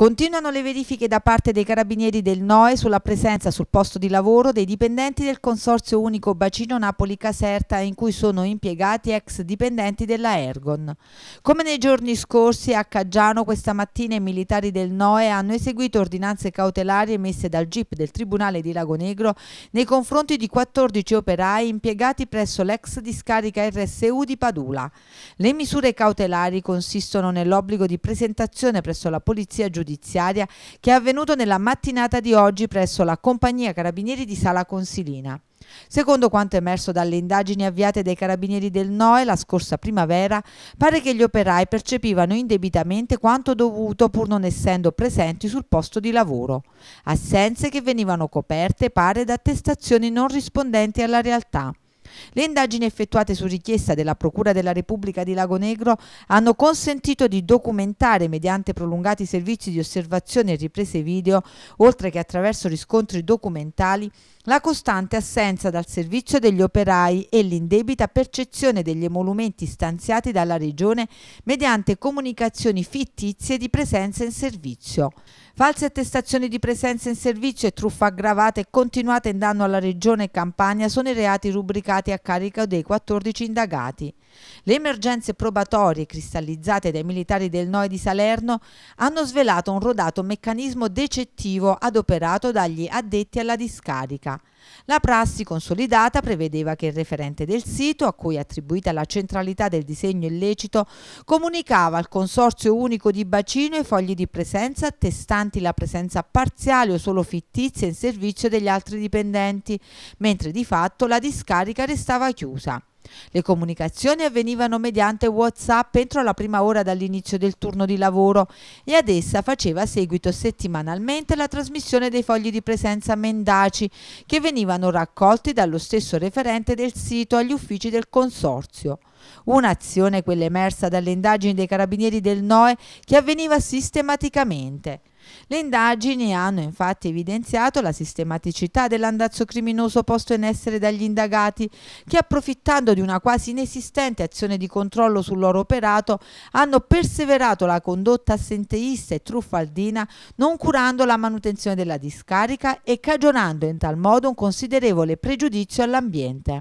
Continuano le verifiche da parte dei carabinieri del NOE sulla presenza sul posto di lavoro dei dipendenti del Consorzio Unico Bacino Napoli-Caserta in cui sono impiegati ex dipendenti della Ergon. Come nei giorni scorsi a Caggiano questa mattina i militari del NOE hanno eseguito ordinanze cautelari emesse dal GIP del Tribunale di Lago Negro nei confronti di 14 operai impiegati presso l'ex discarica RSU di Padula. Le misure cautelari consistono nell'obbligo di presentazione presso la Polizia Giudiziaria giudiziaria che è avvenuto nella mattinata di oggi presso la Compagnia Carabinieri di Sala Consilina. Secondo quanto emerso dalle indagini avviate dai carabinieri del NOE la scorsa primavera, pare che gli operai percepivano indebitamente quanto dovuto pur non essendo presenti sul posto di lavoro. Assenze che venivano coperte pare da attestazioni non rispondenti alla realtà. Le indagini effettuate su richiesta della Procura della Repubblica di Lago Negro hanno consentito di documentare mediante prolungati servizi di osservazione e riprese video, oltre che attraverso riscontri documentali, la costante assenza dal servizio degli operai e l'indebita percezione degli emolumenti stanziati dalla Regione mediante comunicazioni fittizie di presenza in servizio. False attestazioni di presenza in servizio e truffa aggravata e continuata in danno alla Regione Campania sono i reati rubricati imputati a carico dei 14 indagati. Le emergenze probatorie cristallizzate dai militari del NOE di Salerno hanno svelato un rodato meccanismo decettivo adoperato dagli addetti alla discarica. La prassi consolidata prevedeva che il referente del sito, a cui è attribuita la centralità del disegno illecito, comunicava al Consorzio Unico di Bacino i fogli di presenza attestanti la presenza parziale o solo fittizia in servizio degli altri dipendenti, mentre di fatto la discarica restava restava chiusa. Le comunicazioni avvenivano mediante WhatsApp entro la prima ora dall'inizio del turno di lavoro e ad essa faceva seguito settimanalmente la trasmissione dei fogli di presenza mendaci che venivano raccolti dallo stesso referente del sito agli uffici del consorzio. Un'azione quella emersa dalle indagini dei carabinieri del NOE che avveniva sistematicamente. Le indagini hanno infatti evidenziato la sistematicità dell'andazzo criminoso posto in essere dagli indagati che approfittando di una quasi inesistente azione di controllo sul loro operato hanno perseverato la condotta assenteista e truffaldina non curando la manutenzione della discarica e cagionando in tal modo un considerevole pregiudizio all'ambiente.